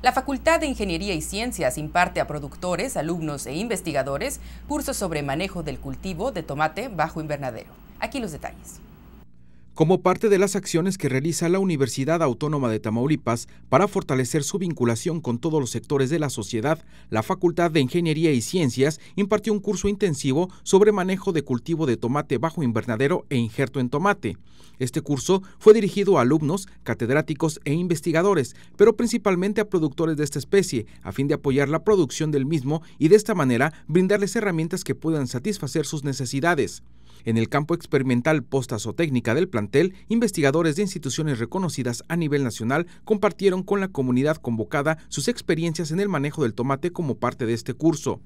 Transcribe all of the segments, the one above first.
La Facultad de Ingeniería y Ciencias imparte a productores, alumnos e investigadores cursos sobre manejo del cultivo de tomate bajo invernadero. Aquí los detalles como parte de las acciones que realiza la Universidad Autónoma de Tamaulipas para fortalecer su vinculación con todos los sectores de la sociedad, la Facultad de Ingeniería y Ciencias impartió un curso intensivo sobre manejo de cultivo de tomate bajo invernadero e injerto en tomate. Este curso fue dirigido a alumnos, catedráticos e investigadores, pero principalmente a productores de esta especie, a fin de apoyar la producción del mismo y de esta manera brindarles herramientas que puedan satisfacer sus necesidades. En el campo experimental postazotécnica del plantel, investigadores de instituciones reconocidas a nivel nacional compartieron con la comunidad convocada sus experiencias en el manejo del tomate como parte de este curso.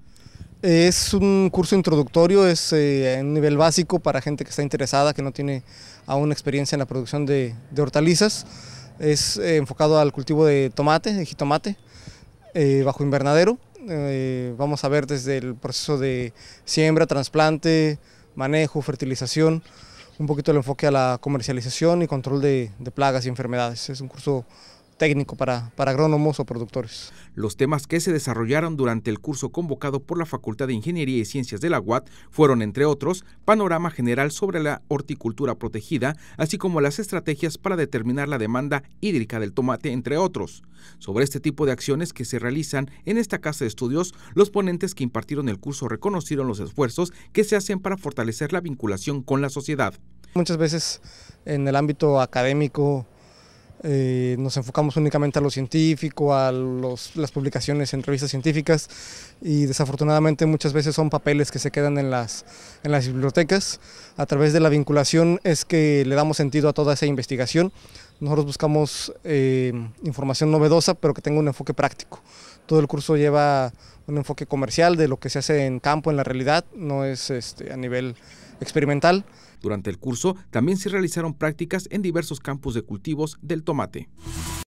Es un curso introductorio, es a eh, un nivel básico para gente que está interesada, que no tiene aún experiencia en la producción de, hortalizas. Es eh, enfocado al cultivo de tomate, de jitomate, eh, bajo invernadero. vamos a ver desde el proceso de siembra, trasplante, manejo, fertilización, un poquito el enfoque a la comercialización y control de, plagas y enfermedades. Es un curso técnico para, agrónomos o productores. Los temas que se desarrollaron durante el curso convocado por la Facultad de Ingeniería y Ciencias de la UAT fueron, entre otros, panorama general sobre la horticultura protegida, así como las estrategias para determinar la demanda hídrica del tomate, entre otros. Sobre este tipo de acciones que se realizan en esta casa de estudios, los ponentes que impartieron el curso reconocieron los esfuerzos que se hacen para fortalecer la vinculación con la sociedad. Muchas veces en el ámbito académico eh, nos enfocamos únicamente a lo científico, a las publicaciones en revistas científicas y desafortunadamente muchas veces son papeles que se quedan en las, en las bibliotecas. A través de la vinculación es que le damos sentido a toda esa investigación. Nosotros buscamos eh, información novedosa pero que tenga un enfoque práctico. Todo el curso lleva un enfoque comercial de lo que se hace en campo, en la realidad, no es este, a nivel experimental. Durante el curso también se realizaron prácticas en diversos campos de cultivos del tomate.